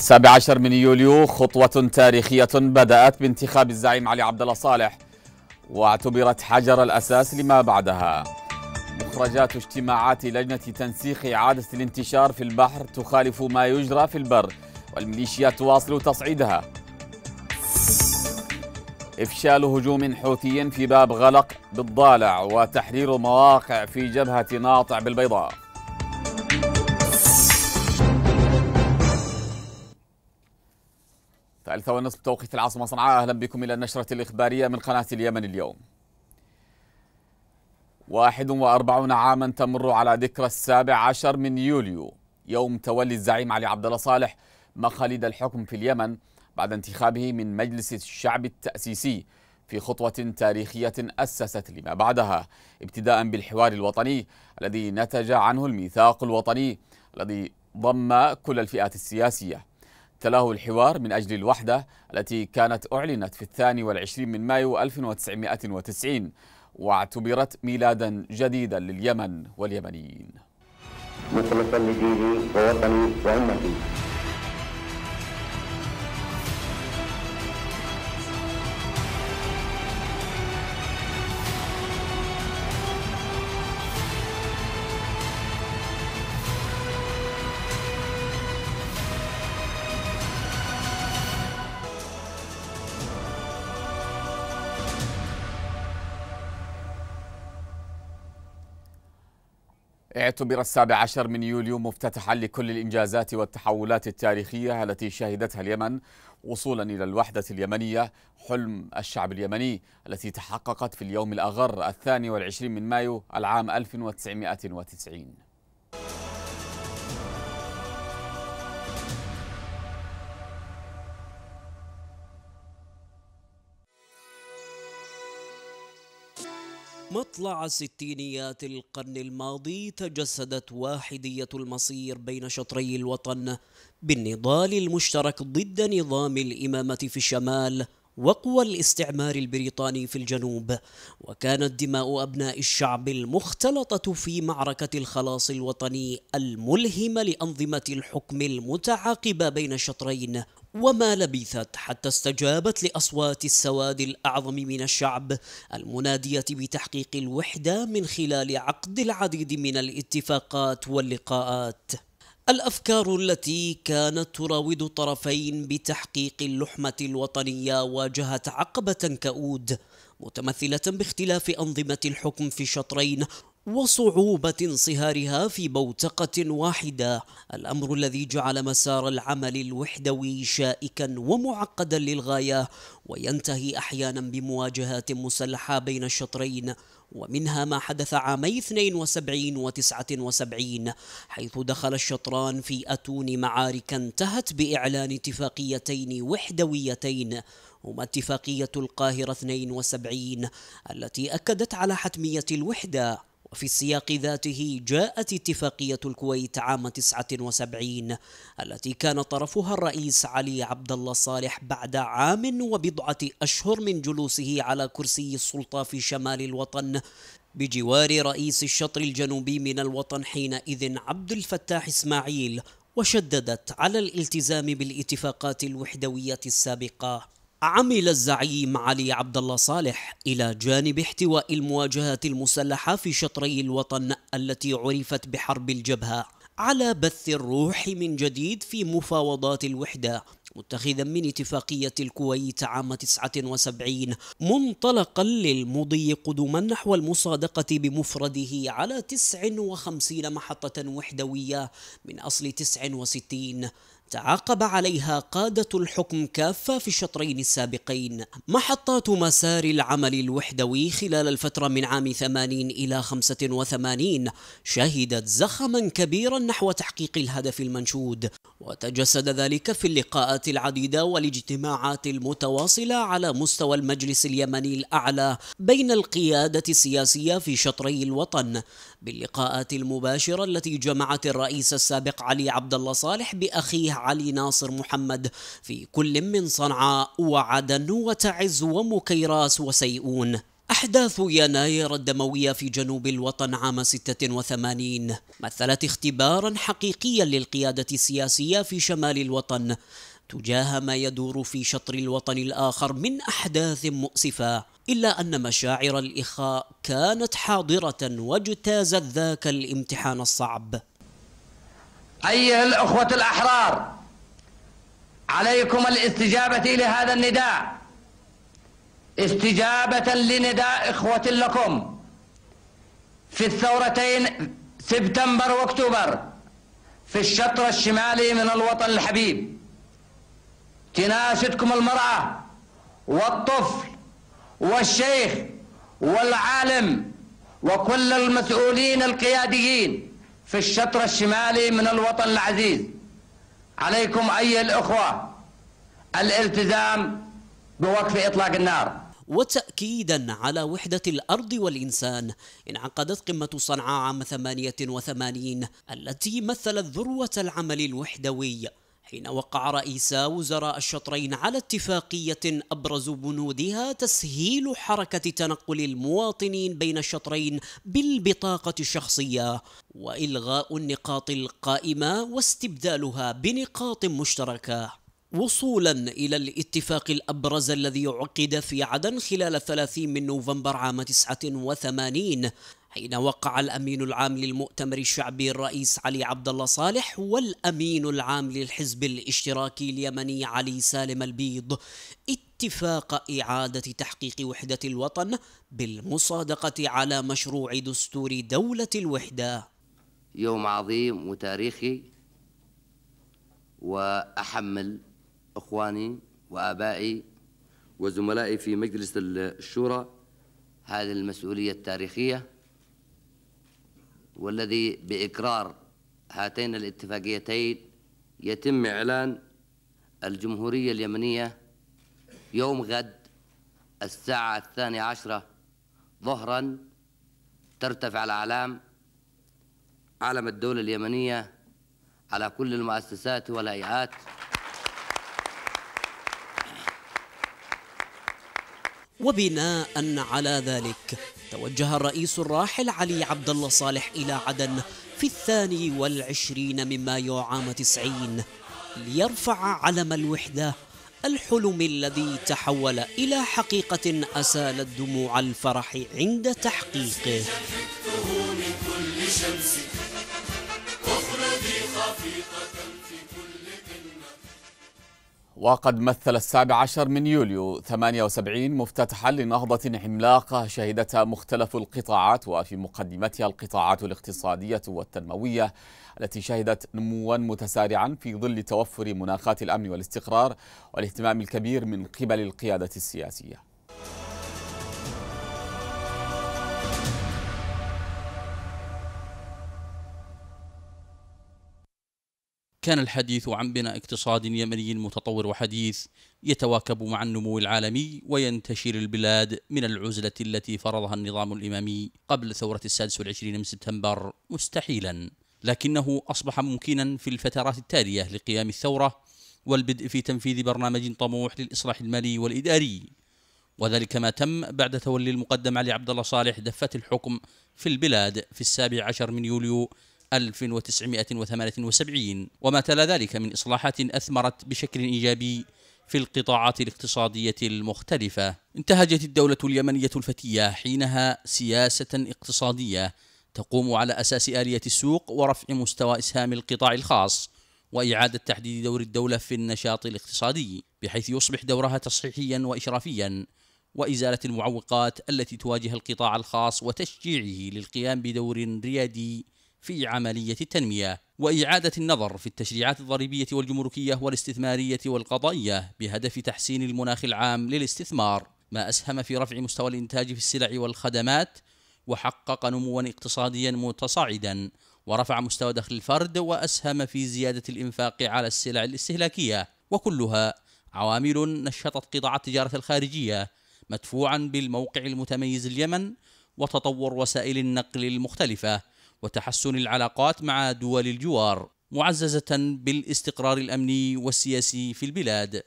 السابع عشر من يوليو خطوة تاريخية بدأت بانتخاب الزعيم علي عبد الله صالح واعتبرت حجر الأساس لما بعدها مخرجات اجتماعات لجنة تنسيق إعادة الانتشار في البحر تخالف ما يجرى في البر والميليشيات تواصل تصعيدها إفشال هجوم حوثي في باب غلق بالضالع وتحرير مواقع في جبهة ناطع بالبيضاء ثالثة ونصف بتوقيت العاصمة صنعاء أهلا بكم إلى النشرة الإخبارية من قناة اليمن اليوم واحد وأربعون عاما تمر على ذكرى السابع عشر من يوليو يوم تولي الزعيم علي عبد الله صالح مخاليد الحكم في اليمن بعد انتخابه من مجلس الشعب التأسيسي في خطوة تاريخية أسست لما بعدها ابتداء بالحوار الوطني الذي نتج عنه الميثاق الوطني الذي ضم كل الفئات السياسية تلاه الحوار من أجل الوحدة التي كانت أعلنت في الثاني والعشرين من مايو 1990 واعتبرت ميلادا جديدا لليمن واليمنيين متمسا ووطني وأمتي اعتبر السابع عشر من يوليو مفتتحا لكل الإنجازات والتحولات التاريخية التي شهدتها اليمن وصولا إلى الوحدة اليمنية حلم الشعب اليمني التي تحققت في اليوم الأغر الثاني والعشرين من مايو العام 1990 مطلع ستينيات القرن الماضي تجسدت واحدية المصير بين شطري الوطن بالنضال المشترك ضد نظام الإمامة في الشمال وقوى الاستعمار البريطاني في الجنوب وكانت دماء أبناء الشعب المختلطة في معركة الخلاص الوطني الملهمة لأنظمة الحكم المتعاقبة بين الشطرين وما لبثت حتى استجابت لاصوات السواد الاعظم من الشعب المناديه بتحقيق الوحده من خلال عقد العديد من الاتفاقات واللقاءات الافكار التي كانت تراود الطرفين بتحقيق اللحمه الوطنيه واجهت عقبه كؤود متمثله باختلاف انظمه الحكم في شطرين وصعوبة انصهارها في بوتقة واحدة الأمر الذي جعل مسار العمل الوحدوي شائكا ومعقدا للغاية وينتهي أحيانا بمواجهات مسلحة بين الشطرين ومنها ما حدث عامي 72 و 79 حيث دخل الشطران في أتون معارك انتهت بإعلان اتفاقيتين وحدويتين هما اتفاقية القاهرة 72 التي أكدت على حتمية الوحدة وفي السياق ذاته جاءت اتفاقية الكويت عام 79 التي كان طرفها الرئيس علي عبد الله صالح بعد عام وبضعة أشهر من جلوسه على كرسي السلطة في شمال الوطن بجوار رئيس الشطر الجنوبي من الوطن حينئذ عبد الفتاح إسماعيل وشددت على الالتزام بالاتفاقات الوحدوية السابقة عمل الزعيم علي عبد الله صالح إلى جانب احتواء المواجهات المسلحة في شطري الوطن التي عرفت بحرب الجبهة على بث الروح من جديد في مفاوضات الوحدة متخذا من اتفاقية الكويت عام 79 منطلقا للمضي قدما نحو المصادقة بمفرده على 59 محطة وحدوية من أصل 69 تعاقب عليها قادة الحكم كافة في الشطرين السابقين محطات مسار العمل الوحدوي خلال الفترة من عام 80 إلى 85 شهدت زخما كبيرا نحو تحقيق الهدف المنشود وتجسد ذلك في اللقاءات العديدة والاجتماعات المتواصلة على مستوى المجلس اليمني الأعلى بين القيادة السياسية في شطري الوطن باللقاءات المباشرة التي جمعت الرئيس السابق علي عبد الله صالح بأخيه علي ناصر محمد في كل من صنعاء وعدن وتعز ومكيراس وسيئون أحداث يناير الدموية في جنوب الوطن عام 86 مثلت اختبارا حقيقيا للقيادة السياسية في شمال الوطن تجاه ما يدور في شطر الوطن الآخر من أحداث مؤسفة إلا أن مشاعر الإخاء كانت حاضرة واجتازت ذاك الامتحان الصعب أيها الأخوة الأحرار عليكم الاستجابة لهذا النداء استجابة لنداء إخوة لكم في الثورتين سبتمبر واكتوبر في الشطر الشمالي من الوطن الحبيب تناشدكم المرأة والطفل والشيخ والعالم وكل المسؤولين القياديين في الشطر الشمالي من الوطن العزيز عليكم أيها الأخوة الالتزام بوقف إطلاق النار وتأكيدا على وحدة الأرض والإنسان انعقدت قمة صنعاء عام 88 التي مثلت ذروة العمل الوحدوي حين وقع رئيسا وزراء الشطرين على اتفاقية أبرز بنودها تسهيل حركة تنقل المواطنين بين الشطرين بالبطاقة الشخصية وإلغاء النقاط القائمة واستبدالها بنقاط مشتركة وصولا إلى الاتفاق الأبرز الذي عقد في عدن خلال 30 من نوفمبر عام 89 حين وقع الامين العام للمؤتمر الشعبي الرئيس علي عبد الله صالح والامين العام للحزب الاشتراكي اليمني علي سالم البيض اتفاق اعاده تحقيق وحده الوطن بالمصادقه على مشروع دستور دوله الوحده. يوم عظيم وتاريخي واحمل اخواني وابائي وزملائي في مجلس الشورى هذه المسؤوليه التاريخيه والذي بإقرار هاتين الاتفاقيتين يتم إعلان الجمهورية اليمنية يوم غد الساعة الثانية عشرة ظهرا ترتفع الأعلام علم الدولة اليمنية على كل المؤسسات والهيئات وبناء على ذلك توجه الرئيس الراحل علي عبد الله صالح إلى عدن في الثاني والعشرين من مايو عام تسعين ليرفع علم الوحدة الحلم الذي تحول إلى حقيقة أسالت دموع الفرح عند تحقيقه وقد مثل السابع عشر من يوليو 78 مفتتحا لنهضة عملاقة شهدتها مختلف القطاعات وفي مقدمتها القطاعات الاقتصادية والتنموية التي شهدت نموا متسارعا في ظل توفر مناخات الأمن والاستقرار والاهتمام الكبير من قبل القيادة السياسية كان الحديث عن بناء اقتصاد يمني متطور وحديث يتواكب مع النمو العالمي وينتشر البلاد من العزلة التي فرضها النظام الإمامي قبل ثورة السادس والعشرين من سبتمبر مستحيلا لكنه أصبح ممكنا في الفترات التالية لقيام الثورة والبدء في تنفيذ برنامج طموح للإصلاح المالي والإداري وذلك ما تم بعد تولي المقدم علي عبد الله صالح دفة الحكم في البلاد في السابع عشر من يوليو 1978 وما تلا ذلك من إصلاحات أثمرت بشكل إيجابي في القطاعات الاقتصادية المختلفة انتهجت الدولة اليمنية الفتية حينها سياسة اقتصادية تقوم على أساس آلية السوق ورفع مستوى إسهام القطاع الخاص وإعادة تحديد دور الدولة في النشاط الاقتصادي بحيث يصبح دورها تصحيحيا وإشرافيا وإزالة المعوقات التي تواجه القطاع الخاص وتشجيعه للقيام بدور ريادي في عملية التنمية وإعادة النظر في التشريعات الضريبية والجمركية والاستثمارية والقضائية بهدف تحسين المناخ العام للاستثمار ما أسهم في رفع مستوى الإنتاج في السلع والخدمات وحقق نموا اقتصاديا متصاعدا ورفع مستوى دخل الفرد وأسهم في زيادة الإنفاق على السلع الاستهلاكية وكلها عوامل نشطت قطاع التجارة الخارجية مدفوعا بالموقع المتميز اليمن وتطور وسائل النقل المختلفة وتحسن العلاقات مع دول الجوار معززة بالاستقرار الأمني والسياسي في البلاد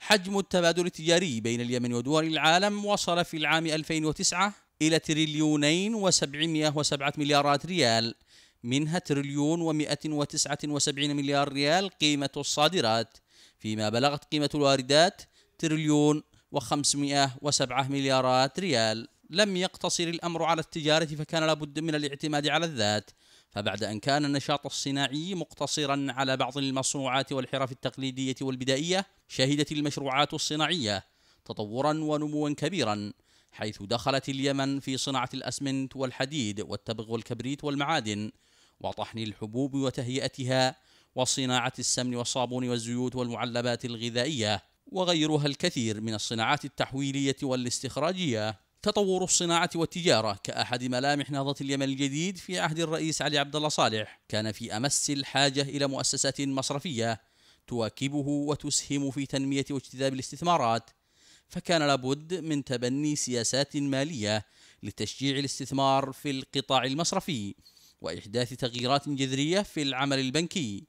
حجم التبادل التجاري بين اليمن ودول العالم وصل في العام 2009 إلى تريليونين و وسبعة مليارات ريال منها تريليون ومائة وتسعة وسبعين مليار ريال قيمة الصادرات فيما بلغت قيمة الواردات تريليون وخمسمائة وسبعة مليارات ريال لم يقتصر الأمر على التجارة فكان لابد من الاعتماد على الذات فبعد أن كان النشاط الصناعي مقتصرا على بعض المصنوعات والحرف التقليدية والبدائية شهدت المشروعات الصناعية تطورا ونموا كبيرا حيث دخلت اليمن في صناعة الأسمنت والحديد والتبغ والكبريت والمعادن وطحن الحبوب وتهيئتها وصناعة السمن والصابون والزيوت والمعلبات الغذائية وغيرها الكثير من الصناعات التحويلية والاستخراجية تطور الصناعة والتجارة كأحد ملامح نهضة اليمن الجديد في عهد الرئيس علي عبد الله صالح كان في أمس الحاجة إلى مؤسسات مصرفية تواكبه وتسهم في تنمية واجتذاب الاستثمارات فكان لابد من تبني سياسات مالية لتشجيع الاستثمار في القطاع المصرفي وإحداث تغييرات جذرية في العمل البنكي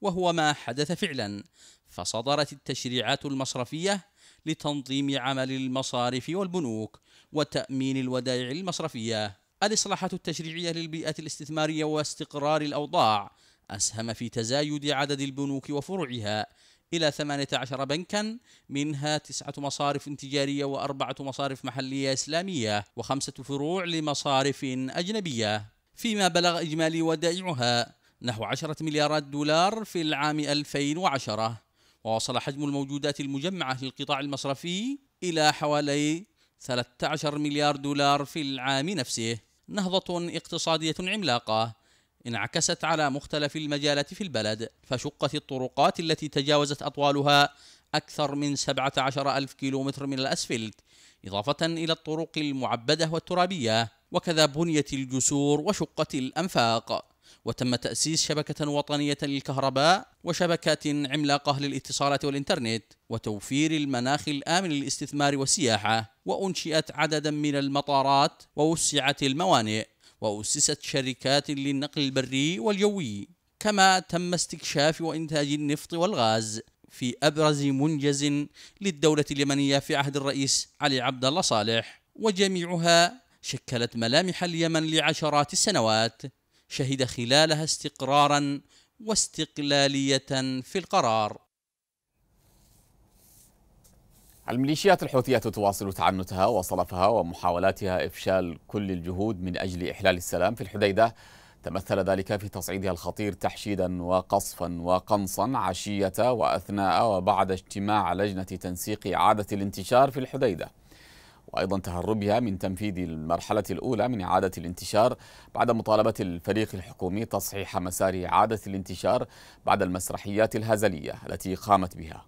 وهو ما حدث فعلا فصدرت التشريعات المصرفية لتنظيم عمل المصارف والبنوك وتأمين الودائع المصرفية الإصلاحات التشريعية للبيئة الاستثمارية واستقرار الأوضاع أسهم في تزايد عدد البنوك وفروعها إلى 18 بنكا منها تسعة مصارف تجارية وأربعة مصارف محلية إسلامية وخمسة فروع لمصارف أجنبية فيما بلغ إجمالي ودائعها نحو 10 مليارات دولار في العام 2010 ووصل حجم الموجودات المجمعة للقطاع المصرفي إلى حوالي 13 مليار دولار في العام نفسه نهضة اقتصادية عملاقة انعكست على مختلف المجالات في البلد فشقت الطرقات التي تجاوزت أطوالها أكثر من 17 ألف كيلومتر من الأسفلت إضافة إلى الطرق المعبدة والترابية وكذا بنيت الجسور وشقت الأنفاق وتم تأسيس شبكة وطنية للكهرباء وشبكات عملاقة للاتصالات والإنترنت وتوفير المناخ الآمن للاستثمار والسياحة وأنشئت عددا من المطارات ووسعت الموانئ وأسست شركات للنقل البري والجوي كما تم استكشاف وإنتاج النفط والغاز في أبرز منجز للدولة اليمنية في عهد الرئيس علي عبد الله صالح وجميعها شكلت ملامح اليمن لعشرات السنوات شهد خلالها استقرارا واستقلاليه في القرار الميليشيات الحوثية تواصل تعنتها وصلفها ومحاولاتها إفشال كل الجهود من أجل إحلال السلام في الحديدة تمثل ذلك في تصعيدها الخطير تحشيدا وقصفا وقنصا عشية وأثناء وبعد اجتماع لجنة تنسيق إعادة الانتشار في الحديدة وأيضا تهربها من تنفيذ المرحلة الأولى من إعادة الانتشار بعد مطالبة الفريق الحكومي تصحيح مسار إعادة الانتشار بعد المسرحيات الهزلية التي قامت بها.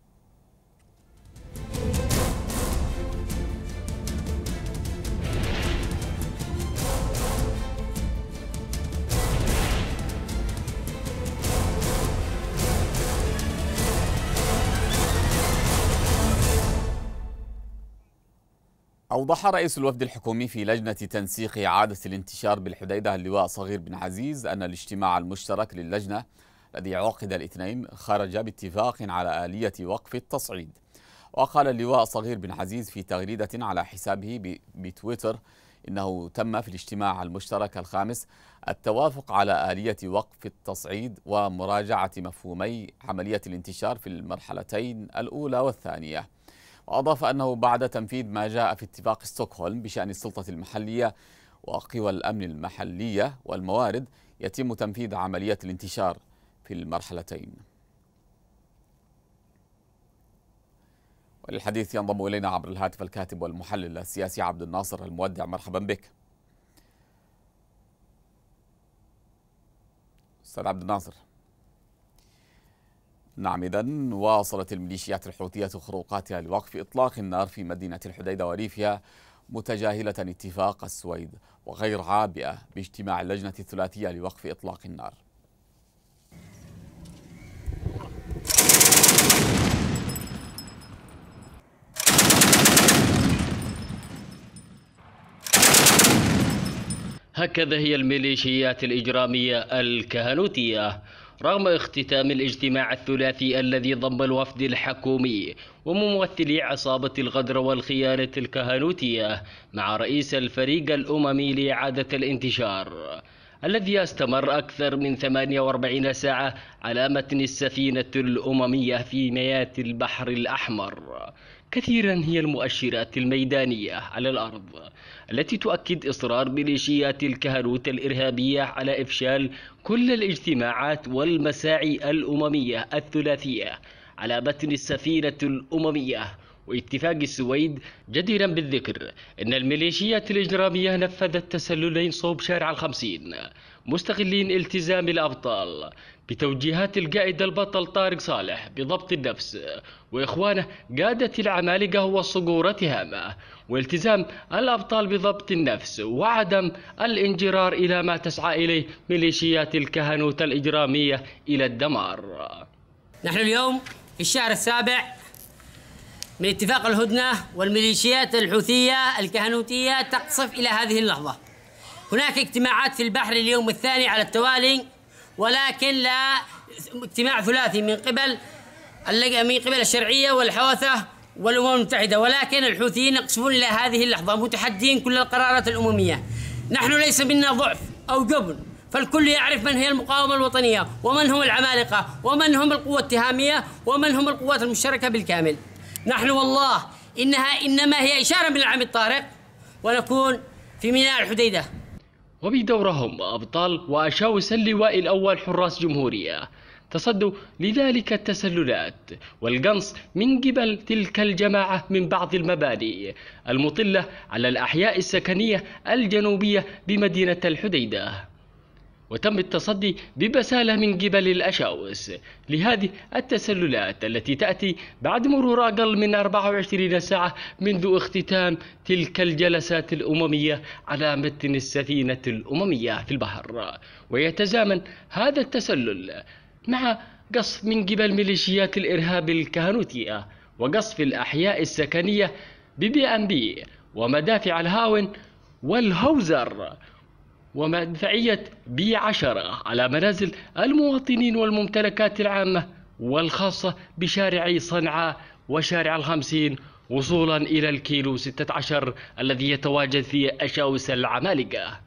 أوضح رئيس الوفد الحكومي في لجنة تنسيق إعادة الانتشار بالحديدة اللواء صغير بن عزيز أن الاجتماع المشترك للجنة الذي عقد الاثنين خرج باتفاق على آلية وقف التصعيد وقال اللواء صغير بن عزيز في تغريدة على حسابه بتويتر إنه تم في الاجتماع المشترك الخامس التوافق على آلية وقف التصعيد ومراجعة مفهومي عملية الانتشار في المرحلتين الأولى والثانية وأضاف أنه بعد تنفيذ ما جاء في اتفاق ستوكهولم بشأن السلطة المحلية وقوى الأمن المحلية والموارد يتم تنفيذ عملية الانتشار في المرحلتين وللحديث ينضم إلينا عبر الهاتف الكاتب والمحلل السياسي عبد الناصر المودع مرحبا بك أستاذ عبد الناصر نعم إذا واصلت الميليشيات الحوثية خروقاتها لوقف إطلاق النار في مدينة الحديدة وريفها متجاهلة اتفاق السويد وغير عابئة باجتماع اللجنة الثلاثية لوقف إطلاق النار هكذا هي الميليشيات الإجرامية الكهنوتية رغم اختتام الاجتماع الثلاثي الذي ضم الوفد الحكومي وممثلي عصابة الغدر والخيانة الكهنوتية مع رئيس الفريق الأممي لإعادة الانتشار الذي استمر أكثر من 48 ساعة على متن السفينة الأممية في ميات البحر الأحمر كثيرا هي المؤشرات الميدانية على الأرض التي تؤكد إصرار ميليشيات الكهنوت الإرهابية على إفشال كل الاجتماعات والمساعي الأممية الثلاثية على متن السفينة الأممية واتفاق السويد جديرا بالذكر أن الميليشيات الإجرامية نفذت تسللين صوب شارع الخمسين مستغلين التزام الأبطال بتوجيهات القائد البطل طارق صالح بضبط النفس وإخوانه قادة العمالقة تهامة والتزام الأبطال بضبط النفس وعدم الانجرار إلى ما تسعى إليه ميليشيات الكهنوت الإجرامية إلى الدمار نحن اليوم في الشهر السابع من اتفاق الهدنة والميليشيات الحوثية الكهنوتية تقصف إلى هذه اللحظة هناك اجتماعات في البحر اليوم الثاني على التوالي ولكن لا اجتماع ثلاثي من قبل من قبل الشرعية والحوثة والأمم المتحدة ولكن الحوثيين يقصفون إلى هذه اللحظة متحدين كل القرارات الأممية نحن ليس منا ضعف أو جبن فالكل يعرف من هي المقاومة الوطنية ومن هم العمالقة ومن هم القوة التهامية ومن هم القوات المشتركة بالكامل نحن والله إنها إنما هي إشارة من العم الطارق ونكون في ميناء الحديدة وبدورهم أبطال وأشاوس اللواء الأول حراس جمهورية تصدوا لذلك التسللات والقنص من قبل تلك الجماعة من بعض المباني المطلة على الأحياء السكنية الجنوبية بمدينة الحديدة وتم التصدي ببسالة من قبل الأشاوس لهذه التسللات التي تأتي بعد مرور أقل من 24 ساعة منذ اختتام تلك الجلسات الأممية على متن السفينة الأممية في البحر ويتزامن هذا التسلل مع قصف من قبل ميليشيات الإرهاب الكهنوتية وقصف الأحياء السكنية ببي أم بي ومدافع الهاون والهوزر ومدفعية بي عشرة على منازل المواطنين والممتلكات العامة والخاصة بشارعي صنعاء وشارع الخمسين وصولا إلى الكيلو 16 الذي يتواجد في أشاوس العمالقة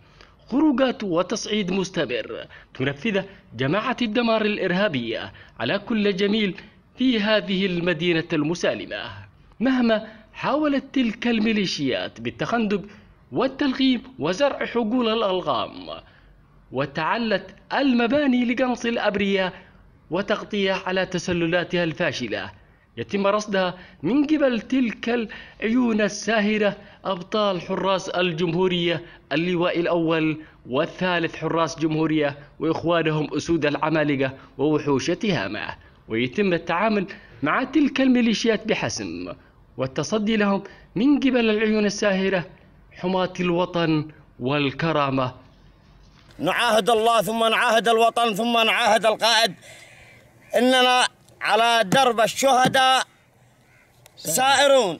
خروجات وتصعيد مستمر تنفذه جماعة الدمار الإرهابية على كل جميل في هذه المدينة المسالمة مهما حاولت تلك الميليشيات بالتخندق والتلغيم وزرع حقول الألغام وتعلت المباني لقمص الأبرياء وتغطية على تسللاتها الفاشلة يتم رصدها من قبل تلك العيون الساهرة أبطال حراس الجمهورية اللواء الأول والثالث حراس جمهورية وإخوانهم أسود العمالقة ووحوش تهامة ويتم التعامل مع تلك الميليشيات بحسم والتصدي لهم من قبل العيون الساهرة حماة الوطن والكرامة نعاهد الله ثم نعاهد الوطن ثم نعاهد القائد إننا على درب الشهداء سائرون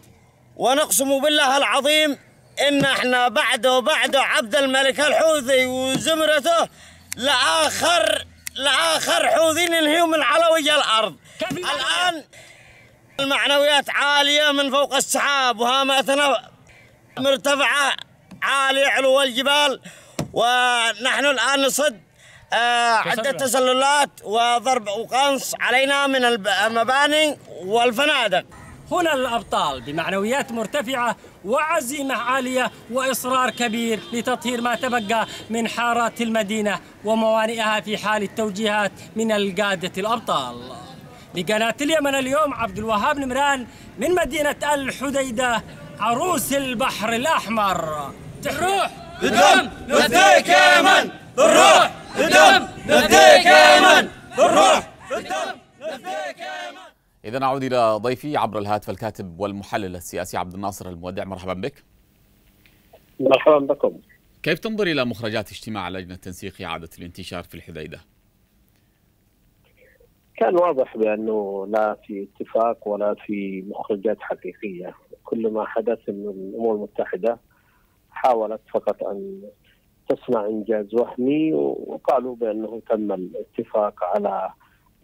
ونقسم بالله العظيم إن إحنا بعده وبعد عبد الملك الحوثي وزمرته لآخر لآخر حوثي ننهيهم من على وجه الأرض الآن المعنويات عالية من فوق السحاب وهامتنا مرتفعة عالية علو الجبال ونحن الآن نصد آه، عدة تسللات وضرب وقنص علينا من المباني والفنادق هنا الأبطال بمعنويات مرتفعة وعزيمة عالية وإصرار كبير لتطهير ما تبقى من حارات المدينة وموانئها في حال التوجيهات من القادة الأبطال لقناة اليمن اليوم عبد الوهاب نمران من مدينة الحديدة عروس البحر الأحمر تروح الدم نديك يا من الروح الدم نديك يا من الروح الدم نديك يا من إذا أعود إلى ضيفي عبر الهاتف الكاتب والمحلل السياسي عبد الناصر المودع مرحبا بك مرحبا بكم كيف تنظر إلى مخرجات اجتماع لجنة تنسيق إعادة الانتشار في الحديدة؟ كان واضح بأنه لا في اتفاق ولا في مخرجات حقيقية كل ما حدث أن الأمم المتحدة حاولت فقط أن تصنع إنجاز وهمي وقالوا بأنه تم الاتفاق على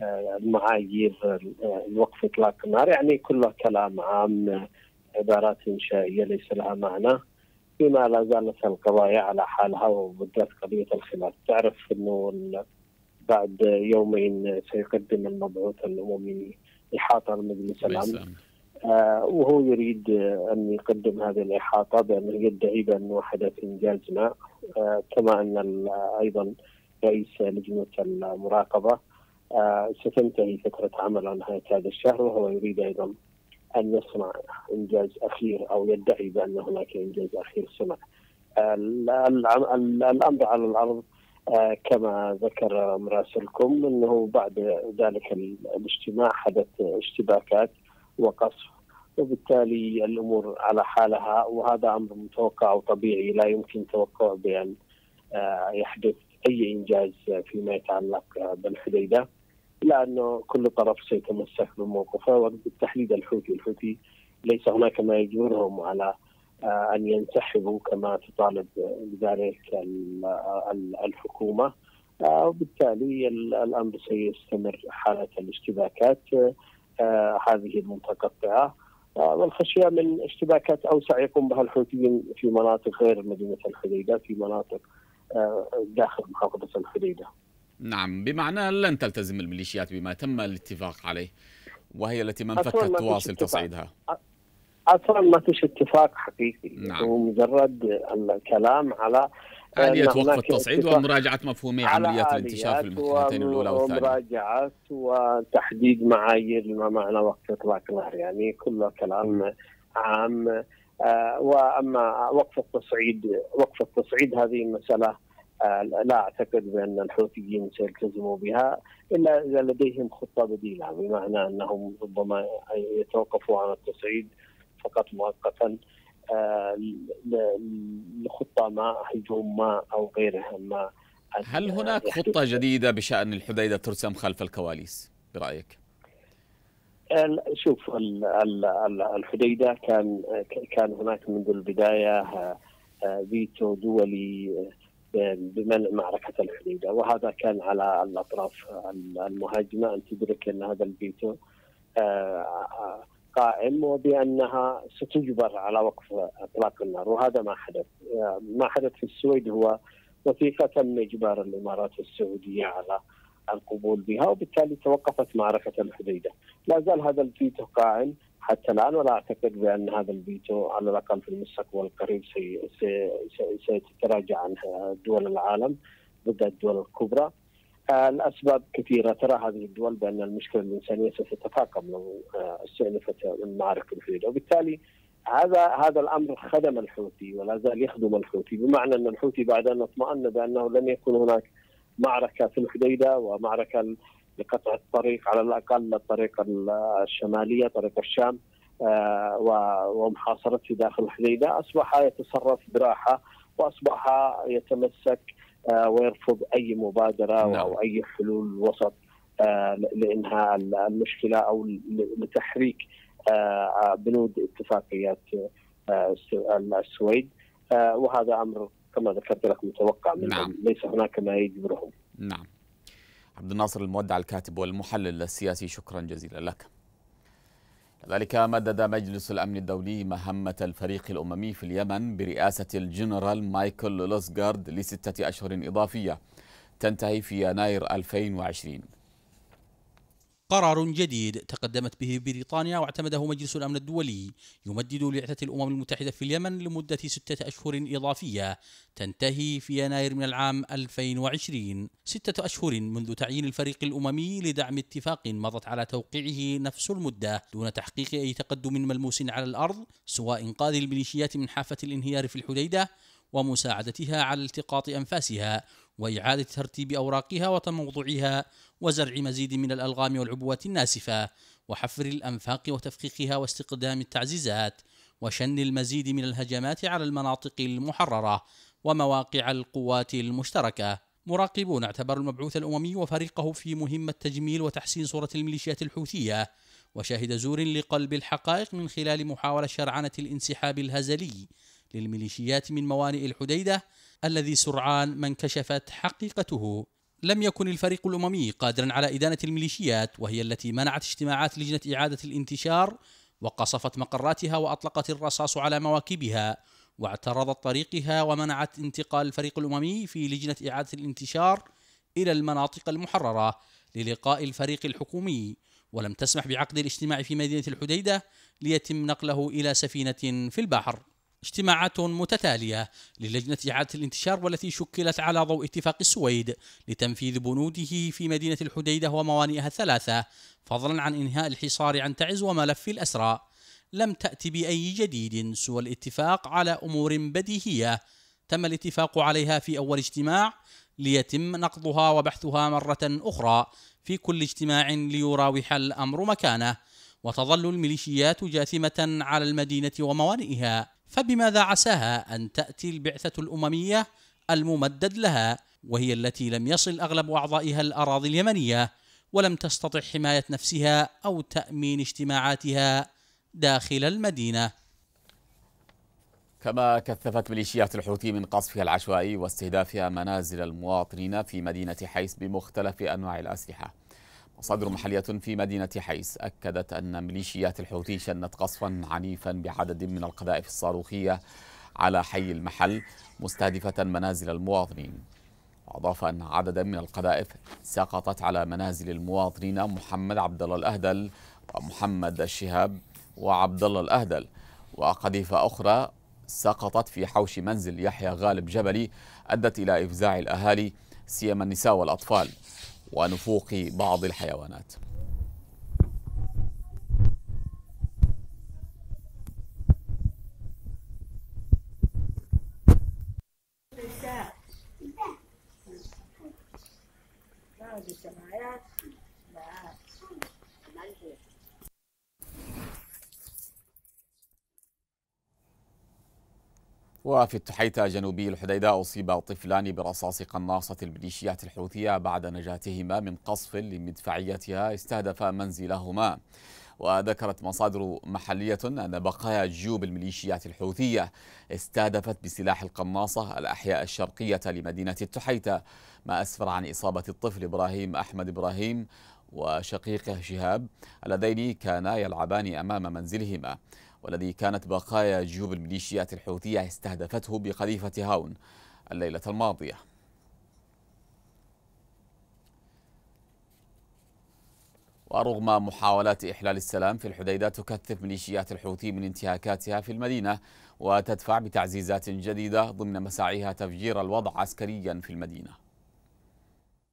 آه، معايير آه، الوقف إطلاق النار يعني كله كلام عام عبارات إنشائية ليس لها معنى فيما لا زالت القضايا على حالها وبالذات قضية الخلاف تعرف أنه بعد يومين سيقدم المبعوث الأممي إحاطة لمجلس الأمن آه، وهو يريد آه، أن يقدم هذه الإحاطة بأنه يدعي بأنه حدث إنجاز ما آه، كما أن أيضا رئيس لجنة المراقبة ستنتهي فترة عمله نهاية هذا الشهر وهو يريد أيضا أن يصنع إنجاز أخير أو يدعي بأن هناك إنجاز أخير صنع الأمر على الأرض كما ذكر مراسلكم أنه بعد ذلك الاجتماع حدث اشتباكات وقصف وبالتالي الامور على حالها وهذا امر متوقع وطبيعي لا يمكن توقع بان آه، يحدث اي انجاز فيما يتعلق بالحديده لانه كل طرف سيتمسك بموقفه وبالتحديد الحوثي الحوثي ليس هناك ما يجبرهم على آه، ان ينسحبوا كما تطالب بذلك الحكومه آه، وبالتالي الامر سيستمر حاله الاشتباكات آه، هذه المتقطعه آه، والخشيه من اشتباكات اوسع يقوم بها الحوثيين في مناطق غير مدينه الحديده في مناطق آه، داخل محافظه الحديده. نعم بمعنى لن تلتزم الميليشيات بما تم الاتفاق عليه وهي التي من فكت تواصل تصعيدها. اصلا ما فيش اتفاق حقيقي نعم. هو مجرد الكلام على آلية وقف التصعيد ومراجعة مفهومي عملية الانتشار في المرحلتين الأولى والثانية مراجعة وتحديد معايير ما معنى وقف إطلاق النار يعني كله كلام عام آه، واما وقف التصعيد وقف التصعيد هذه مساله آه، لا اعتقد بان الحوثيين سيلتزموا بها الا اذا لديهم خطه بديله بمعنى انهم ربما يتوقفوا عن التصعيد فقط مؤقتا آه، لخطه ما هجوم ما او غيرها ما هل هناك خطه جديده بشان الحديده ترسم خلف الكواليس برايك؟ آه، شوف الحديده كان كان هناك منذ البدايه آه، فيتو دولي بمنع معركة الحديدة وهذا كان على الأطراف المهاجمة أن تدرك أن هذا الفيتو القائم وبانها ستجبر على وقف اطلاق النار وهذا ما حدث ما حدث في السويد هو وثيقه تم اجبار الامارات السعوديه على القبول بها وبالتالي توقفت معركه الحديده لا زال هذا الفيتو قائم حتى الان ولا اعتقد بان هذا الفيتو على الاقل في المستقبل القريب سيتراجع عنها دول العالم ضد الدول الكبرى الاسباب آه، كثيره ترى هذه الدول بان المشكله الانسانيه ستتفاقم لو آه، استعنفت المعارك الحوثيه وبالتالي هذا هذا الامر خدم الحوثي ولا زال يخدم الحوثي بمعنى ان الحوثي بعد ان اطمأن بانه لن يكون هناك معركه في الحديده ومعركه لقطع الطريق على الاقل الطريق الشماليه طريق الشام آه، ومحاصرته داخل الحديده اصبح يتصرف براحه واصبح يتمسك آه، ويرفض اي مبادره نعم. او اي حلول وسط آه، لانهاء المشكله او لتحريك آه، بنود اتفاقيات السويد وهذا امر كما ذكرت لك متوقع منهم نعم. ليس هناك ما يجبرهم نعم عبد الناصر المودع الكاتب والمحلل السياسي شكرا جزيلا لك كذلك مدد مجلس الأمن الدولي مهمة الفريق الأممي في اليمن برئاسة الجنرال مايكل لوسغارد لستة أشهر إضافية تنتهي في يناير 2020 قرار جديد تقدمت به بريطانيا واعتمده مجلس الأمن الدولي يمدد لعثة الأمم المتحدة في اليمن لمدة ستة أشهر إضافية تنتهي في يناير من العام 2020 ستة أشهر منذ تعيين الفريق الأممي لدعم اتفاق مضت على توقيعه نفس المدة دون تحقيق أي تقدم ملموس على الأرض سوى إنقاذ الميليشيات من حافة الانهيار في الحديدة ومساعدتها على التقاط أنفاسها وإعادة ترتيب أوراقها وتموضعها وزرع مزيد من الألغام والعبوات الناسفة وحفر الأنفاق وتفقيقها واستقدام التعزيزات وشن المزيد من الهجمات على المناطق المحررة ومواقع القوات المشتركة مراقبون اعتبروا المبعوث الأممي وفريقه في مهمة تجميل وتحسين صورة الميليشيات الحوثية وشهد زور لقلب الحقائق من خلال محاولة شرعنة الانسحاب الهزلي للميليشيات من موانئ الحديدة الذي سرعان ما انكشفت حقيقته لم يكن الفريق الأممي قادرا على إدانة الميليشيات وهي التي منعت اجتماعات لجنة إعادة الانتشار وقصفت مقراتها وأطلقت الرصاص على مواكبها واعترضت طريقها ومنعت انتقال الفريق الأممي في لجنة إعادة الانتشار إلى المناطق المحررة للقاء الفريق الحكومي ولم تسمح بعقد الاجتماع في مدينة الحديدة ليتم نقله إلى سفينة في البحر اجتماعات متتالية للجنة إعادة الانتشار والتي شكلت على ضوء اتفاق السويد لتنفيذ بنوده في مدينة الحديدة وموانئها الثلاثة فضلا عن إنهاء الحصار عن تعز وملف الأسرى لم تأتي بأي جديد سوى الاتفاق على أمور بديهية تم الاتفاق عليها في أول اجتماع ليتم نقضها وبحثها مرة أخرى في كل اجتماع ليراوح الأمر مكانه وتظل الميليشيات جاثمة على المدينة وموانئها فبماذا عساها أن تأتي البعثة الأممية الممدد لها وهي التي لم يصل أغلب أعضائها الأراضي اليمنية ولم تستطع حماية نفسها أو تأمين اجتماعاتها داخل المدينة كما كثفت ميليشيات الحوثي من قصفها العشوائي واستهدافها منازل المواطنين في مدينة حيس بمختلف أنواع الأسلحة مصادر محلية في مدينة حيس أكدت أن ميليشيات الحوثي شنت قصفا عنيفا بعدد من القذائف الصاروخية على حي المحل مستهدفة منازل المواطنين أضاف أن عددا من القذائف سقطت على منازل المواطنين محمد عبد الله الأهدل ومحمد الشهاب وعبد الله الأهدل وقذيفة أخرى سقطت في حوش منزل يحيى غالب جبلي أدت إلى إفزاع الأهالي سيما النساء والأطفال ونفوق بعض الحيوانات وفي التحيتة جنوبي الحديدة أصيب طفلان برصاص قناصة الميليشيات الحوثية بعد نجاتهما من قصف لمدفعيتها استهدف منزلهما وذكرت مصادر محلية أن بقايا جيوب الميليشيات الحوثية استهدفت بسلاح القناصة الأحياء الشرقية لمدينة التحيتة ما أسفر عن إصابة الطفل إبراهيم أحمد إبراهيم وشقيقه شهاب اللذين كانا يلعبان أمام منزلهما والذي كانت بقايا جيوب الميليشيات الحوثية استهدفته بقذيفة هاون الليلة الماضية ورغم محاولات إحلال السلام في الحديدة تكثف ميليشيات الحوثي من انتهاكاتها في المدينة وتدفع بتعزيزات جديدة ضمن مساعيها تفجير الوضع عسكريا في المدينة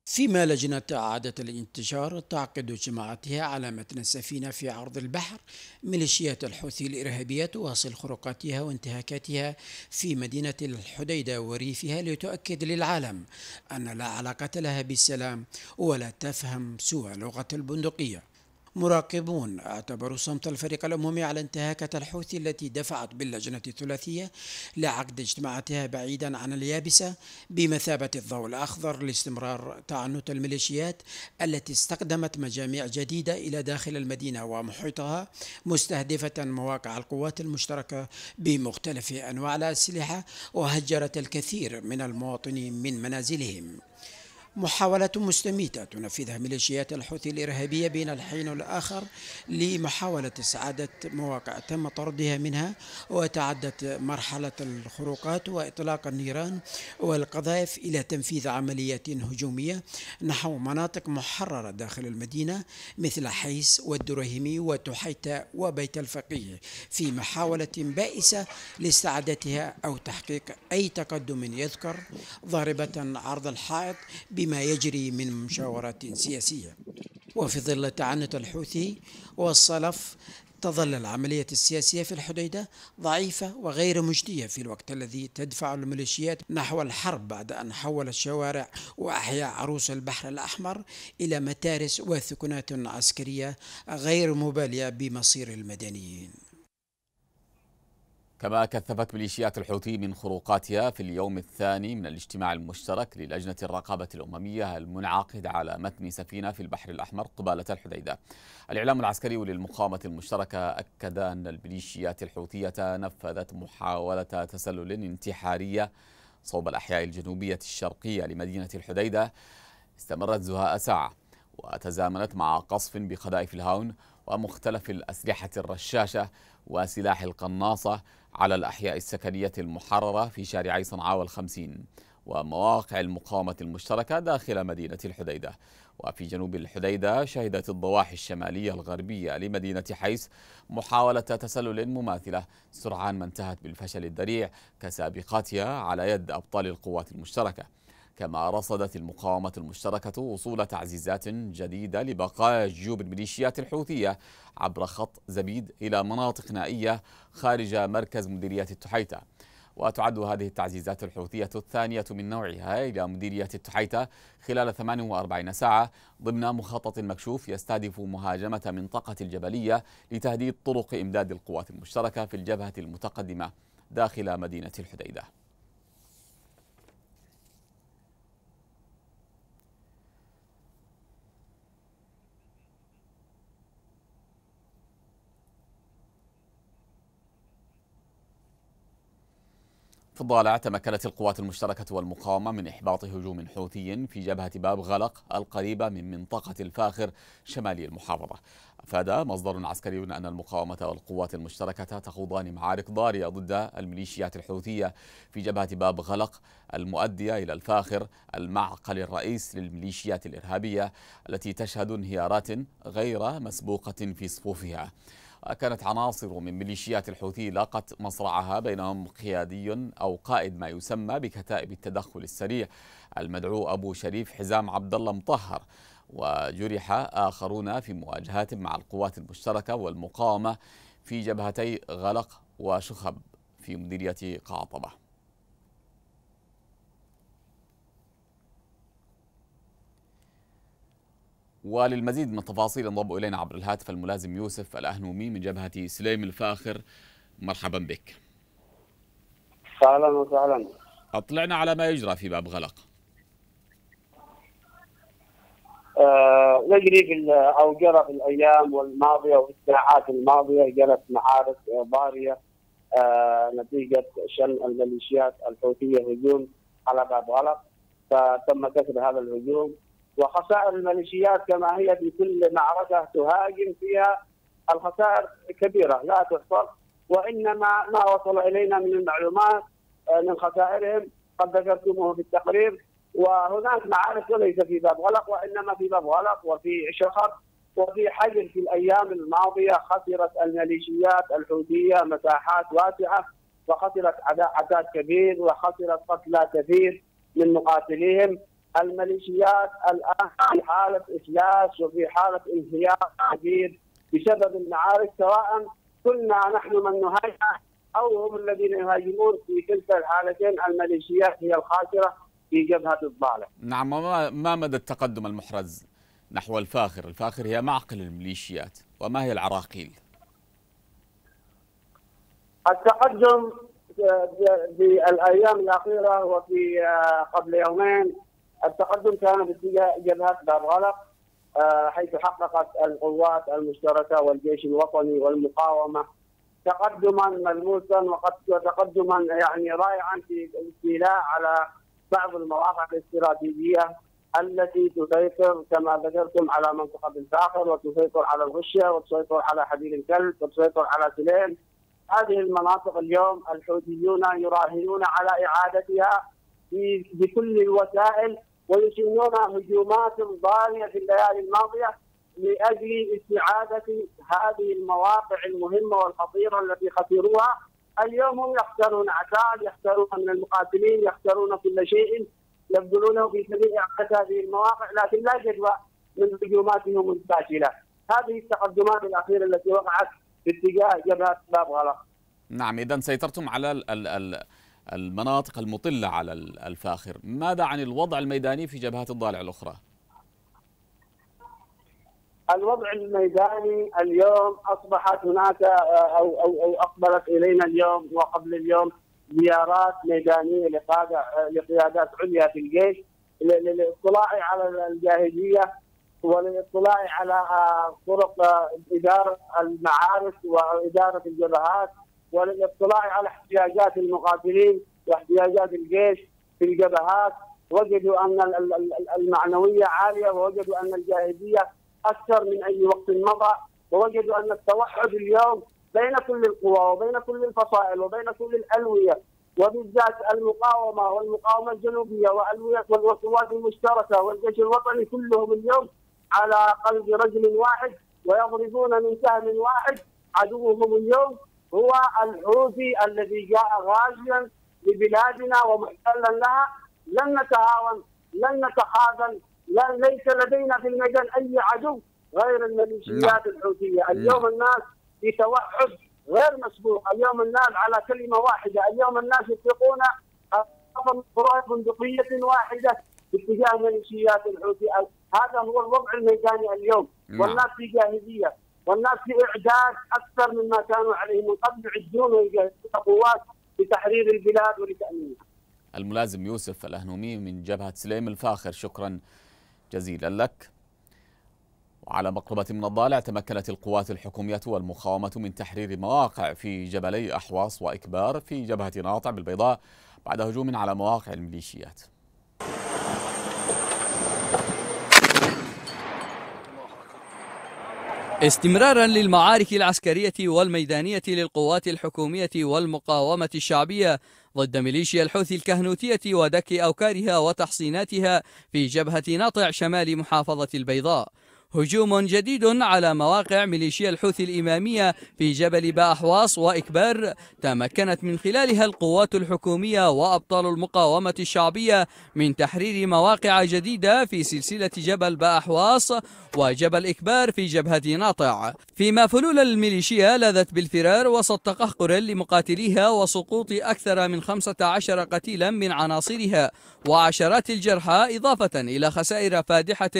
فيما لجنة إعادة الانتشار تعقد اجتماعاتها على متن السفينة في عرض البحر ميليشيات الحوثي الإرهابية تواصل خروقاتها وانتهاكاتها في مدينة الحديدة وريفها لتؤكد للعالم أن لا علاقة لها بالسلام ولا تفهم سوى لغة البندقية مراقبون اعتبروا صمت الفريق الأممي على انتهاكات الحوثي التي دفعت باللجنة الثلاثية لعقد اجتماعاتها بعيدا عن اليابسة بمثابة الضوء الأخضر لاستمرار تعنت الميليشيات التي استخدمت مجاميع جديدة إلى داخل المدينة ومحيطها مستهدفة مواقع القوات المشتركة بمختلف أنواع الأسلحة وهجرت الكثير من المواطنين من منازلهم محاولة مستميتة تنفذها ميليشيات الحوثي الإرهابية بين الحين والآخر لمحاولة إسعادة مواقع تم طردها منها وتعدت مرحلة الخروقات وإطلاق النيران والقذائف إلى تنفيذ عمليات هجومية نحو مناطق محررة داخل المدينة مثل حيس والدرهمي وتحيتا وبيت الفقيه في محاولة بائسة لاستعادتها أو تحقيق أي تقدم يذكر ضاربة عرض الحائط بما يجري من مشاورات سياسية وفي ظل تعنت الحوثي والصلف تظل العملية السياسية في الحديدة ضعيفة وغير مجدية في الوقت الذي تدفع الميليشيات نحو الحرب بعد أن حول الشوارع وأحياء عروس البحر الأحمر إلى متارس وثكنات عسكرية غير مبالية بمصير المدنيين كما كثفت ميليشيات الحوثي من خروقاتها في اليوم الثاني من الاجتماع المشترك للجنة الرقابة الأممية المنعقد على متن سفينة في البحر الأحمر قبالة الحديدة الإعلام العسكري للمقاومة المشتركة أكد أن الميليشيات الحوثية نفذت محاولة تسلل انتحارية صوب الأحياء الجنوبية الشرقية لمدينة الحديدة استمرت زهاء ساعة وتزامنت مع قصف بقذائف الهاون ومختلف الأسلحة الرشاشة وسلاح القناصة على الأحياء السكنية المحررة في شارعي صنعاء والخمسين ومواقع المقاومة المشتركة داخل مدينة الحديدة وفي جنوب الحديدة شهدت الضواحي الشمالية الغربية لمدينة حيس محاولة تسلل مماثلة سرعان ما انتهت بالفشل الذريع كسابقاتها على يد أبطال القوات المشتركة كما رصدت المقاومة المشتركة وصول تعزيزات جديدة لبقايا جيوب الميليشيات الحوثية عبر خط زبيد إلى مناطق نائية خارج مركز مديرية التحيتة وتعد هذه التعزيزات الحوثية الثانية من نوعها إلى مديرية التحيتة خلال 48 ساعة ضمن مخطط مكشوف يستهدف مهاجمة منطقة الجبلية لتهديد طرق إمداد القوات المشتركة في الجبهة المتقدمة داخل مدينة الحديدة في الضالع تمكنت القوات المشتركة والمقاومة من إحباط هجوم حوثي في جبهة باب غلق القريبة من منطقة الفاخر شمالي المحافظة أفاد مصدر عسكري أن المقاومة والقوات المشتركة تخوضان معارك ضارية ضد الميليشيات الحوثية في جبهة باب غلق المؤدية إلى الفاخر المعقل الرئيس للميليشيات الإرهابية التي تشهد انهيارات غير مسبوقة في صفوفها كانت عناصر من ميليشيات الحوثي لاقت مصرعها بينهم قيادي أو قائد ما يسمى بكتائب التدخل السريع المدعو أبو شريف حزام عبد الله مطهر وجرح آخرون في مواجهات مع القوات المشتركة والمقاومة في جبهتي غلق وشخب في مديرية قعطبة وللمزيد من التفاصيل انضم الينا عبر الهاتف الملازم يوسف الاهنومي من جبهه سليم الفاخر مرحبا بك. اهلا وسهلا. اطلعنا على ما يجرى في باب غلق. يجري آه، في او جرى في الايام الماضيه وفي الساعات الماضيه جرت معارك ضاريه آه، نتيجه شن الميليشيات الحوثيه هجوم على باب غلق فتم كسر هذا الهجوم وخسائر الميليشيات كما هي في كل معركه تهاجم فيها الخسائر كبيره لا تحصر وانما ما وصل الينا من المعلومات آه، من خسائرهم قد ذكرتموه في التقرير وهناك معارك ليس في باب غلق وانما في باب غلق وفي شخر وفي حجر في الايام الماضيه خسرت الميليشيات الحوثيه مساحات واسعه وخسرت عداد كبير وخسرت قتلى كثير من مقاتليهم الميليشيات الان في حاله افلاس وفي حاله انهيار كبير بسبب المعارك سواء كنا نحن من نهاجم او هم الذين يهاجمون في كلتا الحالتين الميليشيات هي الخاسره في جبهه الضالع. نعم ما مدى التقدم المحرز نحو الفاخر؟ الفاخر هي معقل الميليشيات وما هي العراقيل؟ التقدم في الايام الاخيره وفي آه، قبل يومين التقدم كان باتجاه جبهه باب غلق حيث حققت القوات المشتركه والجيش الوطني والمقاومه تقدما ملموسا وقد تقدما يعني رائعا في الاستيلاء على بعض المواقع الاستراتيجيه التي تسيطر كما ذكرتم على منطقه الفاخر وتسيطر على الغشه وتسيطر على حديد الكلب وتسيطر على سليم هذه المناطق اليوم الحوثيون يراهنون على اعادتها بكل الوسائل ويشنون هجومات ضارية في الليالي الماضية لأجل استعادة هذه المواقع المهمة والخطيرة التي خسروها اليوم هم يختارون عتاد يختارون من المقاتلين يختارون كل شيء يبذلونه في سبيل إعادة هذه المواقع لكن لا جدوى من هجوماتهم الفاشلة هذه التقدمات الأخيرة التي وقعت باتجاه جبهة باب غلط نعم إذا سيطرتم على ال ال ال المناطق المطلة على الفاخر ماذا عن الوضع الميداني في جبهات الضالع الأخرى؟ الوضع الميداني اليوم أصبحت هناك آه، أو, أو, أو أقبلت إلينا اليوم وقبل اليوم زيارات ميدانية لقادة آه، لقيادات عليا في الجيش للاطلاع على الجاهزية وللاطلاع على آه، طرق إدارة المعارك وإدارة الجبهات وللاطلاع على احتياجات المقاتلين واحتياجات الجيش في الجبهات وجدوا ان المعنويه عاليه ووجدوا ان الجاهزيه اكثر من اي وقت مضى ووجدوا ان التوحد اليوم بين كل القوى وبين كل الفصائل وبين كل الالويه وبالذات المقاومه والمقاومه الجنوبيه والويه والقوات المشتركه والجيش الوطني كلهم اليوم على قلب رجل واحد ويضربون من سهم واحد عدوهم اليوم هو الحوثي الذي جاء غازيا لبلادنا ومحتلا لها لن نتهاون لن نتخاذل لن ليس لدينا في المجال اي عدو غير الميليشيات نعم. الحوثيه اليوم الناس في توحد غير مسبوق اليوم الناس على كلمه واحده اليوم الناس يطلقون بندقيه واحده باتجاه ميليشيات الحوثي هذا هو الوضع الميداني اليوم نعم. والناس في جاهزيه والناس في اعداد اكثر مما كانوا عليه من قبل يعدون القوات لتحرير البلاد ولتامينها. الملازم يوسف الاهنومي من جبهه سليم الفاخر شكرا جزيلا لك. وعلى مقربة من الضالع تمكنت القوات الحكومية والمقاومة من تحرير مواقع في جبلي أحواص وإكبار في جبهة ناطع بالبيضاء بعد هجوم على مواقع الميليشيات استمرارا للمعارك العسكرية والميدانية للقوات الحكومية والمقاومة الشعبية ضد ميليشيا الحوثي الكهنوتية ودك أوكارها وتحصيناتها في جبهة ناطع شمال محافظة البيضاء هجوم جديد على مواقع ميليشيا الحوثي الإمامية في جبل بأحواص وإكبار تمكنت من خلالها القوات الحكومية وأبطال المقاومة الشعبية من تحرير مواقع جديدة في سلسلة جبل بأحواص وجبل إكبار في جبهة ناطع فيما فلول الميليشيا لاذت بالفرار وسط تقهقر لمقاتليها وسقوط أكثر من 15 قتيلا من عناصرها وعشرات الجرحى إضافة إلى خسائر فادحة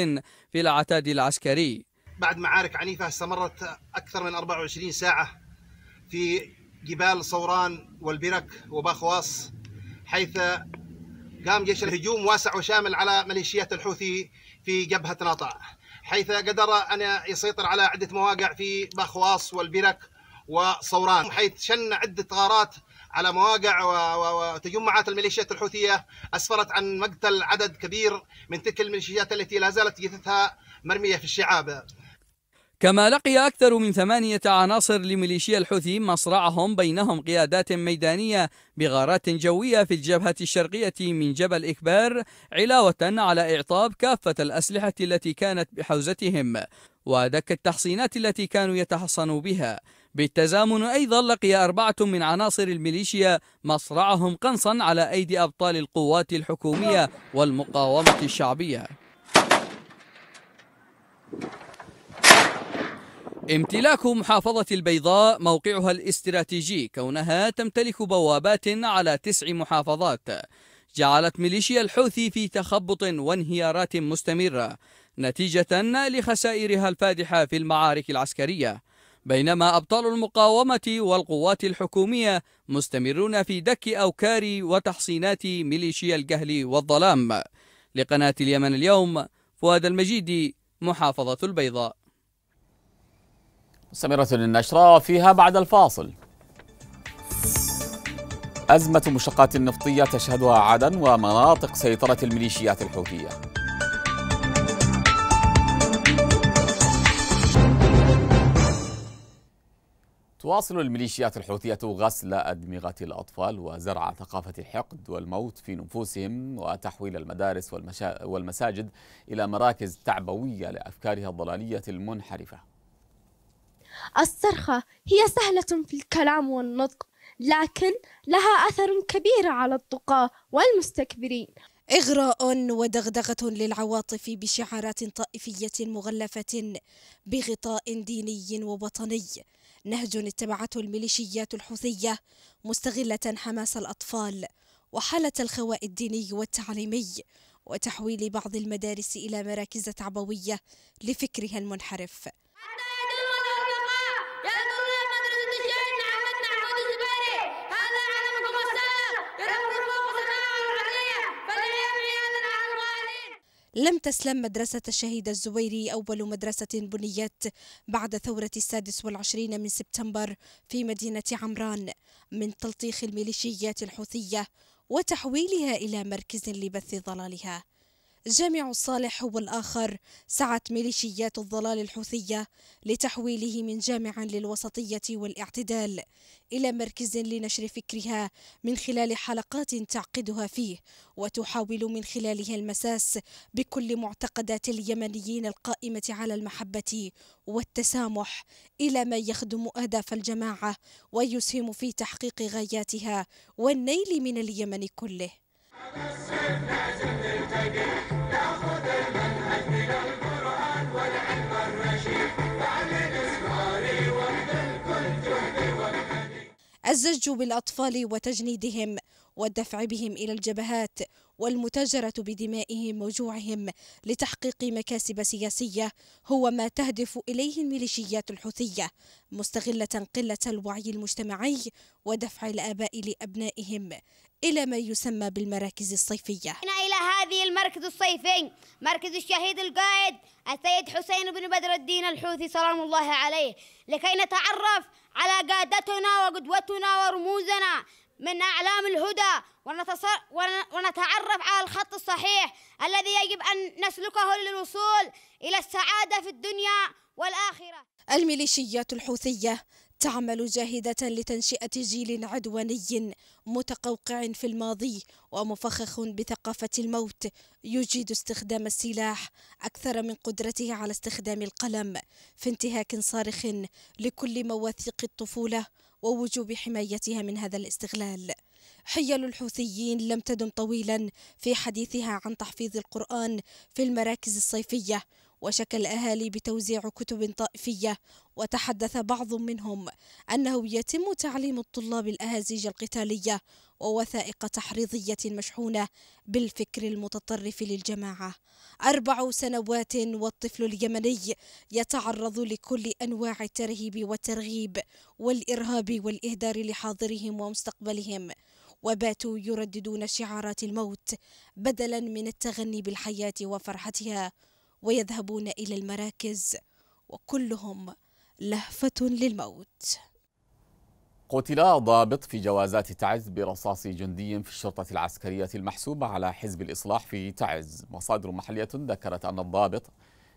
في العتاد العسكري بعد معارك عنيفة استمرت أكثر من 24 ساعة في جبال صوران والبرك وباخواص حيث قام جيش الهجوم واسع وشامل على ميليشيات الحوثي في جبهة ناطع حيث قدر أن يسيطر على عدة مواقع في باخواص والبرك وصوران حيث شن عدة غارات على مواقع وتجمعات الميليشيات الحوثية أسفرت عن مقتل عدد كبير من تلك الميليشيات التي لا زالت جثثها مرمية في الشعاب كما لقي أكثر من ثمانية عناصر لميليشيا الحوثي مصرعهم بينهم قيادات ميدانية بغارات جوية في الجبهة الشرقية من جبل إكبار علاوة على إعطاب كافة الأسلحة التي كانت بحوزتهم ودك التحصينات التي كانوا يتحصنوا بها بالتزامن أيضا لقي أربعة من عناصر الميليشيا مصرعهم قنصا على أيدي أبطال القوات الحكومية والمقاومة الشعبية امتلاك محافظة البيضاء موقعها الاستراتيجي كونها تمتلك بوابات على تسع محافظات جعلت ميليشيا الحوثي في تخبط وانهيارات مستمرة نتيجة لخسائرها الفادحة في المعارك العسكرية بينما أبطال المقاومة والقوات الحكومية مستمرون في دك أوكار وتحصينات ميليشيا الجهل والظلام لقناة اليمن اليوم فؤاد المجيدي محافظة البيضاء مستمرة النشرة فيها بعد الفاصل أزمة مشتقات النفطية تشهدها عدن ومناطق سيطرة الميليشيات الحوثية تواصل الميليشيات الحوثية غسل أدمغة الأطفال وزرع ثقافة الحقد والموت في نفوسهم وتحويل المدارس والمساجد إلى مراكز تعبوية لأفكارها الضلالية المنحرفة الصرخة هي سهلة في الكلام والنطق لكن لها أثر كبير على الطقاة والمستكبرين إغراء ودغدغة للعواطف بشعارات طائفية مغلفة بغطاء ديني ووطني نهج اتبعته الميليشيات الحوثية مستغلة حماس الأطفال وحالة الخواء الديني والتعليمي وتحويل بعض المدارس إلى مراكز تعبوية لفكرها المنحرف لم تسلم مدرسة الشهيد الزبيري أول مدرسة بنيت بعد ثورة السادس والعشرين من سبتمبر في مدينة عمران من تلطيخ الميليشيات الحوثية وتحويلها إلى مركز لبث ضلالها جامع الصالح هو الآخر سعت ميليشيات الضلال الحوثية لتحويله من جامع للوسطية والاعتدال إلى مركز لنشر فكرها من خلال حلقات تعقدها فيه وتحاول من خلالها المساس بكل معتقدات اليمنيين القائمة على المحبة والتسامح إلى ما يخدم أهداف الجماعة ويسهم في تحقيق غاياتها والنيل من اليمن كله الزج بالأطفال وتجنيدهم والدفع بهم إلى الجبهات والمتاجرة بدمائهم وجوعهم لتحقيق مكاسب سياسية هو ما تهدف إليه الميليشيات الحوثية مستغلة قلة الوعي المجتمعي ودفع الآباء لأبنائهم إلى ما يسمى بالمراكز الصيفية إلى هذه المركز الصيفي مركز الشهيد القائد السيد حسين بن بدر الدين الحوثي سلام الله عليه لكي نتعرف على قادتنا وقدوتنا ورموزنا من أعلام الهدى ونتعرف على الخط الصحيح الذي يجب أن نسلكه للوصول إلى السعادة في الدنيا والآخرة الميليشيات الحوثية تعمل جاهدة لتنشئة جيل عدواني متقوقع في الماضي ومفخخ بثقافة الموت يجيد استخدام السلاح أكثر من قدرته على استخدام القلم في انتهاك صارخ لكل مواثيق الطفولة ووجوب حمايتها من هذا الاستغلال حيل الحوثيين لم تدم طويلا في حديثها عن تحفيظ القرآن في المراكز الصيفية وشك الأهالي بتوزيع كتب طائفية وتحدث بعض منهم أنه يتم تعليم الطلاب الأهازيج القتالية ووثائق تحريضية مشحونة بالفكر المتطرف للجماعة أربع سنوات والطفل اليمني يتعرض لكل أنواع الترهيب والترغيب والإرهاب والإهدار لحاضرهم ومستقبلهم وباتوا يرددون شعارات الموت بدلا من التغني بالحياة وفرحتها ويذهبون إلى المراكز وكلهم لهفة للموت قتل ضابط في جوازات تعز برصاص جندي في الشرطة العسكرية المحسوبة على حزب الإصلاح في تعز مصادر محلية ذكرت أن الضابط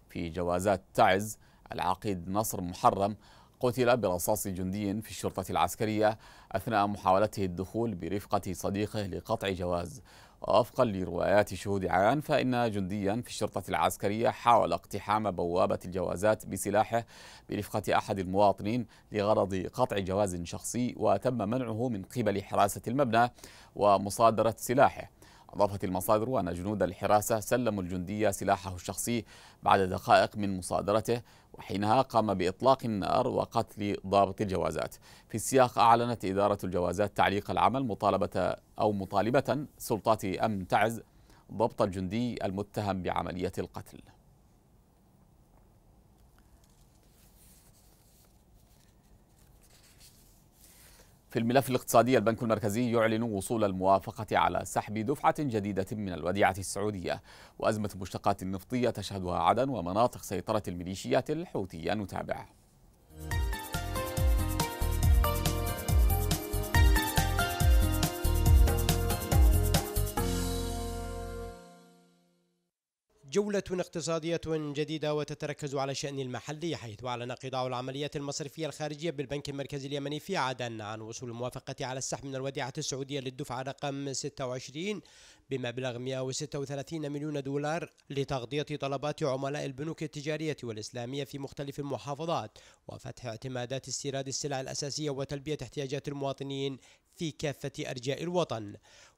في جوازات تعز العقيد نصر محرم قتل برصاص جندي في الشرطة العسكرية أثناء محاولته الدخول برفقة صديقه لقطع جواز وفقا لروايات شهود عيان فإن جنديا في الشرطة العسكرية حاول اقتحام بوابة الجوازات بسلاحه برفقة أحد المواطنين لغرض قطع جواز شخصي وتم منعه من قبل حراسة المبنى ومصادرة سلاحه أضافت المصادر أن جنود الحراسة سلموا الجندي سلاحه الشخصي بعد دقائق من مصادرته وحينها قام بإطلاق النار وقتل ضابط الجوازات في السياق أعلنت إدارة الجوازات تعليق العمل مطالبة أو مطالبة سلطات أمن تعز ضبط الجندي المتهم بعملية القتل في الملف الاقتصادي البنك المركزي يعلن وصول الموافقة على سحب دفعة جديدة من الوديعة السعودية وأزمة المشتقات النفطية تشهدها عدن ومناطق سيطرة الميليشيات الحوثية نتابع جولة اقتصادية جديدة وتتركز على شأن المحلي حيث أعلن قطاع العمليات المصرفية الخارجية بالبنك المركزي اليمني في عدن عن وصول الموافقة على السحب من الوديعة السعودية للدفعة رقم 26 بمبلغ 136 مليون دولار لتغطية طلبات عملاء البنوك التجارية والإسلامية في مختلف المحافظات وفتح اعتمادات استيراد السلع الأساسية وتلبية احتياجات المواطنين في كافة أرجاء الوطن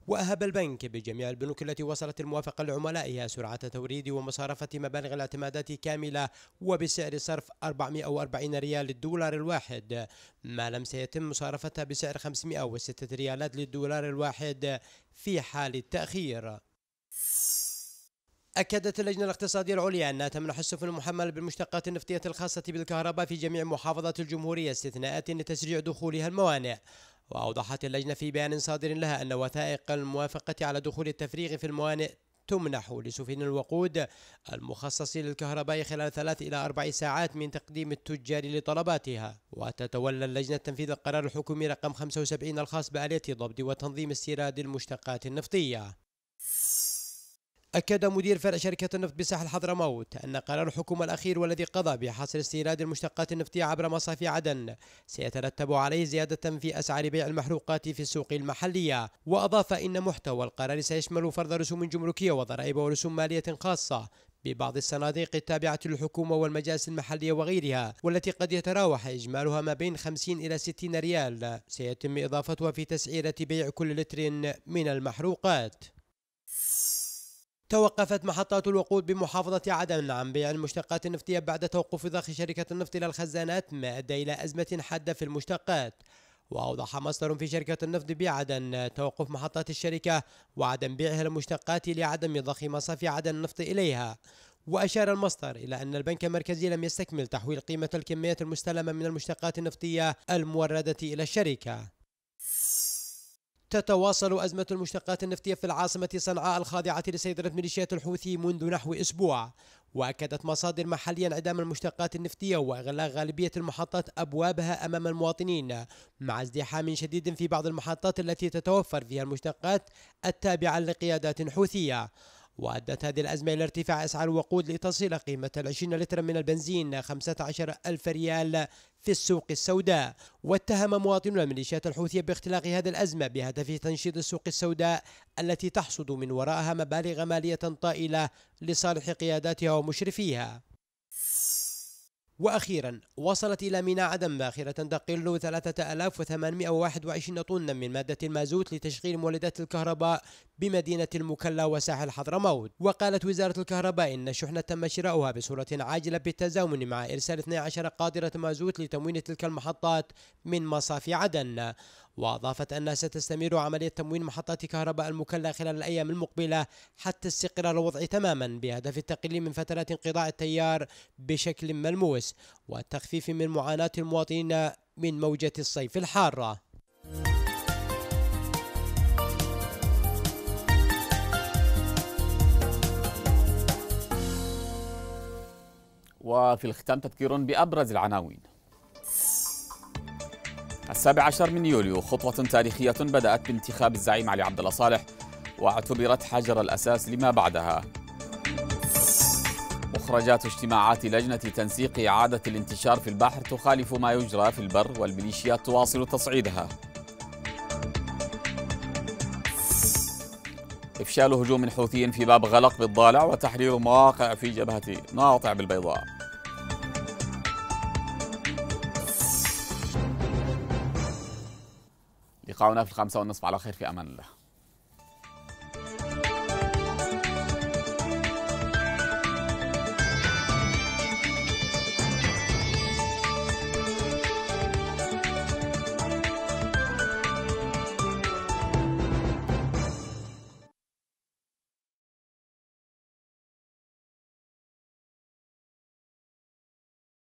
وأهب البنك بجميع البنوك التي وصلت الموافقة لعملائها سرعة توريد ومصارفة مبالغ الاعتمادات كاملة وبسعر صرف 440 ريال للدولار الواحد ما لم سيتم مصارفتها بسعر 506 ريالات للدولار الواحد في حال التأخير أكدت اللجنة الاقتصادية العليا أنها تمنح السفن المحملة بالمشتقات النفطية الخاصة بالكهرباء في جميع محافظات الجمهورية استثناءات لتسريع دخولها الموانئ وأوضحت اللجنة في بيان صادر لها أن وثائق الموافقة على دخول التفريغ في الموانئ تمنح لسفن الوقود المخصص للكهرباء خلال ثلاث إلى أربع ساعات من تقديم التجار لطلباتها وتتولى اللجنة تنفيذ القرار الحكومي رقم 75 الخاص بآلية ضبط وتنظيم استيراد المشتقات النفطية أكد مدير فرع شركة النفط بساحل حضرموت أن قرار الحكومة الأخير والذي قضى بحصر استيراد المشتقات النفطية عبر مصافي عدن سيترتب عليه زيادة في أسعار بيع المحروقات في السوق المحلية وأضاف إن محتوى القرار سيشمل فرض رسوم جمركية وضرائب ورسوم مالية خاصة ببعض الصناديق التابعة للحكومة والمجالس المحلية وغيرها والتي قد يتراوح إجمالها ما بين 50 إلى 60 ريال سيتم إضافتها في تسعيرة بيع كل لتر من المحروقات توقفت محطات الوقود بمحافظة عدن عن بيع المشتقات النفطية بعد توقف ضخ شركة النفط إلى الخزانات ما أدى إلى أزمة حادة في المشتقات وأوضح مصدر في شركة النفط بعدن توقف محطات الشركة وعدم بيعها المشتقات لعدم ضخ مصافي عدن النفط إليها وأشار المصدر إلى أن البنك المركزي لم يستكمل تحويل قيمة الكميات المستلمة من المشتقات النفطية الموردة إلى الشركة تتواصل أزمة المشتقات النفطية في العاصمة صنعاء الخاضعة لسيطرة ميليشيات الحوثي منذ نحو أسبوع وأكدت مصادر محلية انعدام المشتقات النفطية وإغلاق غالبية المحطات أبوابها أمام المواطنين مع ازدحام شديد في بعض المحطات التي تتوفر فيها المشتقات التابعة لقيادات حوثية وأدت هذه الأزمة إلى ارتفاع أسعار الوقود لتصل قيمة 20 لترا من البنزين 15 ألف ريال في السوق السوداء واتهم مواطنون الميليشيات الحوثية باختلاق هذه الأزمة بهدف تنشيط السوق السوداء التي تحصد من وراءها مبالغ مالية طائلة لصالح قياداتها ومشرفيها وأخيرا وصلت إلى ميناء عدن باخرة تقل 3821 طنا من مادة المازوت لتشغيل مولدات الكهرباء بمدينة المكلا وساحل حضرموت وقالت وزارة الكهرباء إن الشحنة تم شراؤها بصورة عاجلة بالتزامن مع إرسال 12 قادرة مازوت لتموين تلك المحطات من مصافي عدن وأضافت أنها ستستمر عملية تموين محطات كهرباء المكلا خلال الأيام المقبلة حتى استقرار الوضع تماما بهدف التقليل من فترات انقضاء التيار بشكل ملموس والتخفيف من معاناة المواطنين من موجة الصيف الحارة وفي الختام تذكير بأبرز العناوين السابع عشر من يوليو خطوة تاريخية بدأت بانتخاب الزعيم علي عبد الله صالح واعتبرت حجر الأساس لما بعدها مخرجات اجتماعات لجنة تنسيق إعادة الانتشار في البحر تخالف ما يجرى في البر والميليشيات تواصل تصعيدها إفشال هجوم حوثي في باب غلق بالضالع وتحرير مواقع في جبهة ناطع بالبيضاء تلقاؤنا في الخامسة والنصف على خير في أمان الله